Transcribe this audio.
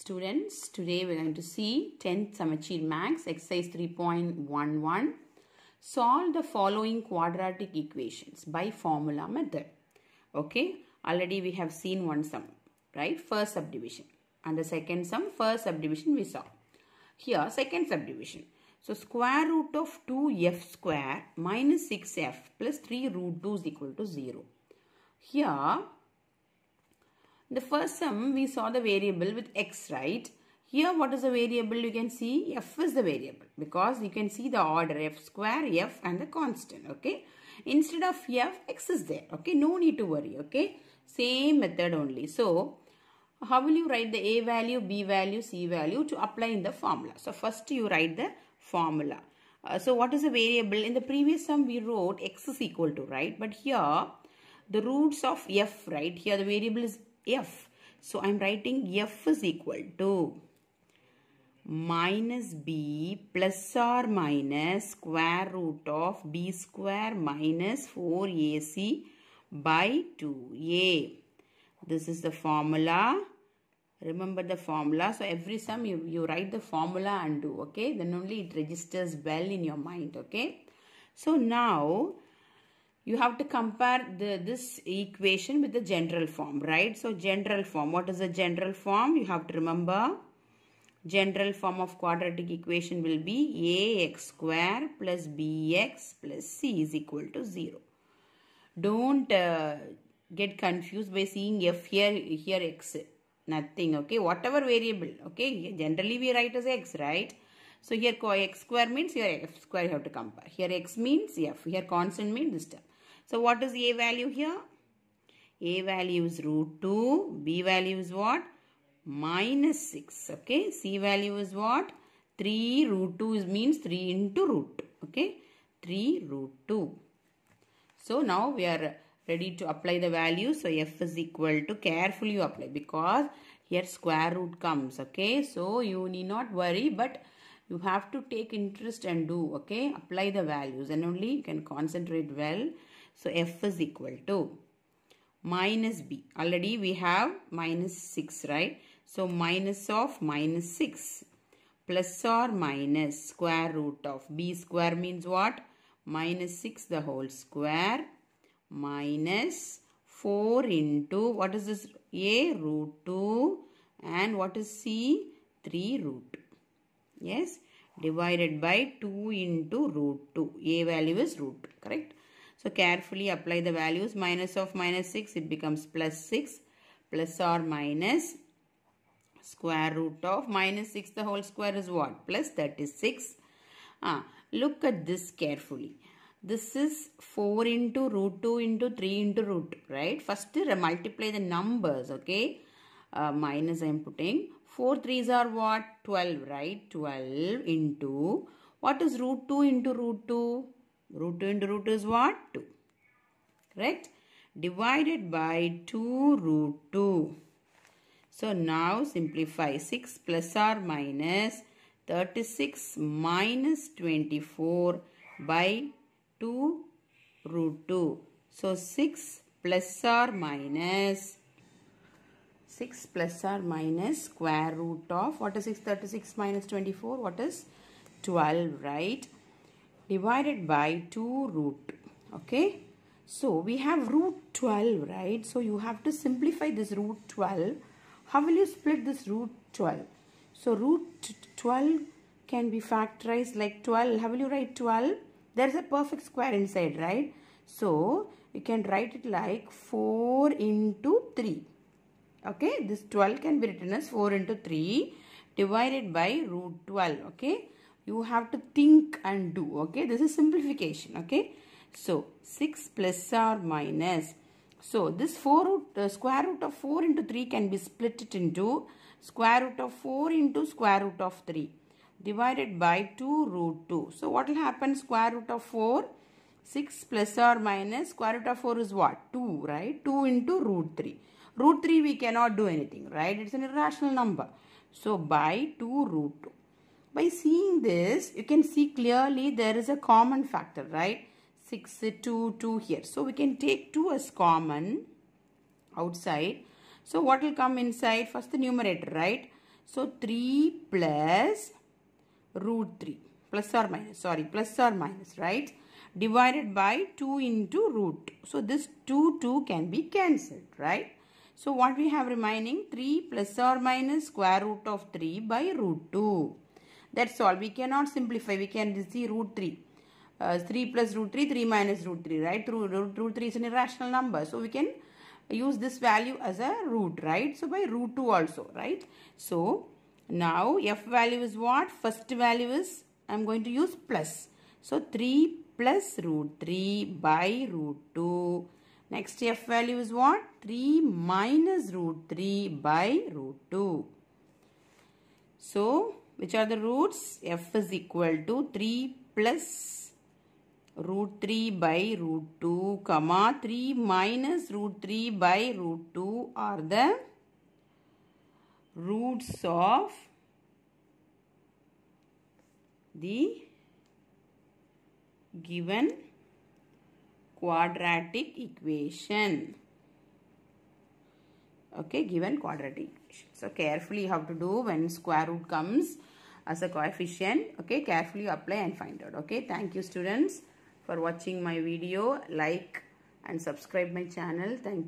Students, today we're going to see 10th Samachir Max exercise 3.11. Solve the following quadratic equations by formula method. Okay, already we have seen one sum, right? First subdivision and the second sum, first subdivision we saw. Here, second subdivision. So, square root of 2f square minus 6f plus 3 root 2 is equal to 0. Here, the first sum we saw the variable with x, right? Here what is the variable? You can see f is the variable because you can see the order f square, f and the constant, okay? Instead of f, x is there, okay? No need to worry, okay? Same method only. So, how will you write the a value, b value, c value to apply in the formula? So, first you write the formula. Uh, so, what is the variable? In the previous sum we wrote x is equal to, right? But here, the roots of f, right? Here the variable is f. So I am writing f is equal to minus b plus or minus square root of b square minus 4ac by 2a. This is the formula. Remember the formula. So every sum you, you write the formula and do. Okay. Then only it registers well in your mind. Okay. So now you have to compare the, this equation with the general form, right? So, general form. What is the general form? You have to remember. General form of quadratic equation will be ax square plus bx plus c is equal to 0. Don't uh, get confused by seeing f here, here x. Nothing, okay? Whatever variable, okay? Generally, we write as x, right? So, here x square means here f square you have to compare. Here x means f. Here constant means this term. So what is a value here? a value is root 2, b value is what? Minus 6, okay. c value is what? 3 root 2 means 3 into root, okay. 3 root 2. So now we are ready to apply the value. So f is equal to carefully you apply because here square root comes, okay. So you need not worry but you have to take interest and do, okay. Apply the values and only you can concentrate well. So F is equal to minus B. Already we have minus 6, right? So minus of minus 6 plus or minus square root of B square means what? Minus 6 the whole square minus 4 into what is this? A root 2 and what is C? 3 root. Yes? Divided by 2 into root 2. A value is root. Correct? So carefully apply the values. Minus of minus 6, it becomes plus 6 plus or minus square root of minus 6 the whole square is what? Plus 36. Ah, look at this carefully. This is 4 into root 2 into 3 into root, right? First multiply the numbers, okay? Uh, minus I am putting. 4 3s are what? 12, right? 12 into. What is root 2 into root 2? Root and root is what? 2. Correct? Divided by 2 root 2. So now simplify 6 plus or minus 36 minus 24 by 2 root 2. So 6 plus or minus 6 plus or minus square root of what is 636 minus 24 what is 12 right divided by 2 root okay so we have root 12 right so you have to simplify this root 12 how will you split this root 12 so root 12 can be factorized like 12 how will you write 12 there's a perfect square inside right so you can write it like 4 into 3 okay this 12 can be written as 4 into 3 divided by root 12 okay you have to think and do okay this is simplification okay so 6 plus or minus so this 4 root uh, square root of 4 into 3 can be split it into square root of 4 into square root of 3 divided by 2 root 2 so what will happen square root of 4 6 plus or minus square root of 4 is what 2 right 2 into root 3 root 3 we cannot do anything right it's an irrational number so by 2 root 2 by seeing this, you can see clearly there is a common factor, right? 6, 2, 2 here. So, we can take 2 as common outside. So, what will come inside? First the numerator, right? So, 3 plus root 3 plus or minus, sorry, plus or minus, right? Divided by 2 into root. So, this 2, 2 can be cancelled, right? So, what we have remaining? 3 plus or minus square root of 3 by root 2. That's all. We cannot simplify. We can see root 3. Uh, 3 plus root 3, 3 minus root 3, right? Root, root 3 is an irrational number. So, we can use this value as a root, right? So, by root 2 also, right? So, now f value is what? First value is, I am going to use plus. So, 3 plus root 3 by root 2. Next f value is what? 3 minus root 3 by root 2. So, which are the roots? f is equal to 3 plus root 3 by root 2 comma 3 minus root 3 by root 2 are the roots of the given quadratic equation. Okay, given quadratic equation. So carefully you have to do when square root comes as a coefficient. Okay, carefully apply and find out. Okay, thank you students for watching my video. Like and subscribe my channel. Thank you.